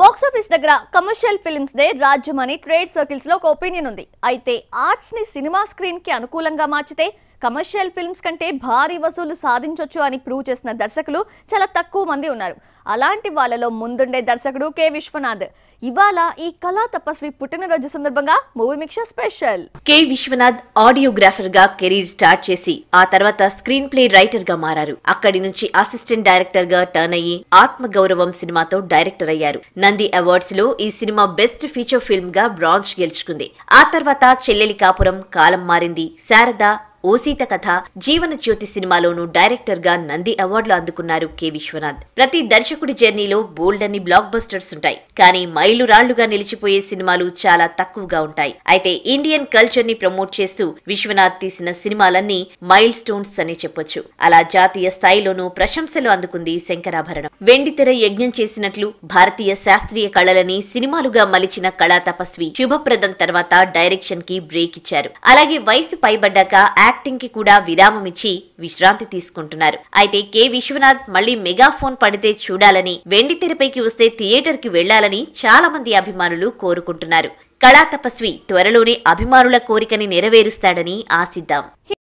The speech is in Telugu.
బాక్సాఫీస్ దగ్గర కమర్షియల్ ఫిల్మ్స్ దే రాజ్యమని ట్రేడ్ సర్కిల్స్ లో ఒక ఒపీనియన్ ఉంది అయితే ఆర్ట్స్ ని సినిమా స్క్రీన్ కి అనుకూలంగా మార్చితే కమర్షియల్ ఫిల్మ్స్ కంటే భారీ వసూలు సాధించవచ్చు అని ప్రూవ్ చేసిన దర్శకులు చాలా తక్కువ మంది ఉన్నారు అలాంటి వాళ్ళలో ముందుండే దర్శకుడు కె విశ్వనాథ్ ఇవాళ ఈ కళా తపస్వి పుట్టినరోజు సందర్భంగా మూవీ మిక్ష స్పెషల్ కె విశ్వనాథ్ ఆడియోగ్రాఫర్ గా కెరీర్ స్టార్ట్ చేసి ఆ తర్వాత స్క్రీన్ ప్లే రైటర్ గా మారారు అక్కడి నుంచి అసిస్టెంట్ డైరెక్టర్ గా టర్న్ అయ్యి ఆత్మగౌరవం సినిమాతో డైరెక్టర్ అయ్యారు నంది అవార్డ్స్ లో ఈ సినిమా బెస్ట్ ఫీచర్ ఫిల్మ్ గా బ్రాంజ్ గెలుచుకుంది ఆ తర్వాత చెల్లెలి కాపురం కాలం మారింది శారద ఓసీత కథ జీవన జ్యోతి సినిమాలోనూ డైరెక్టర్ గా నంది అవార్డులు అందుకున్నారు కె విశ్వనాథ్ ప్రతి దర్శకుడి జర్నీలో బోల్డ్ అని బ్లాక్ బస్టర్స్ ఉంటాయి కానీ మైలురాళ్లుగా నిలిచిపోయే సినిమాలు చాలా తక్కువగా ఉంటాయి అయితే ఇండియన్ కల్చర్ ని ప్రమోట్ చేస్తూ విశ్వనాథ్ తీసిన సినిమాలన్నీ మైల్ స్టోన్స్ అని చెప్పొచ్చు అలా జాతీయ స్థాయిలోనూ ప్రశంసలు అందుకుంది శంకరాభరణం వెండితెర యజ్ఞం చేసినట్లు భారతీయ శాస్త్రీయ కళలని సినిమాలుగా మలిచిన కళా తపస్వి శుభప్రదం తర్వాత డైరెక్షన్ కి బ్రేక్ ఇచ్చారు అలాగే వయసు పైబడ్డాక యాక్టింగ్ కి కూడా విరామం ఇచ్చి విశ్రాంతి తీసుకుంటున్నారు అయితే కె విశ్వనాథ్ మళ్లీ మెగాఫోన్ పడితే చూడాలని వెండి తెరపైకి వస్తే థియేటర్ కి వెళ్లాలని చాలా మంది అభిమానులు కోరుకుంటున్నారు కళా తపస్వి త్వరలోనే అభిమానుల కోరికని నెరవేరుస్తాడని ఆశిద్దాం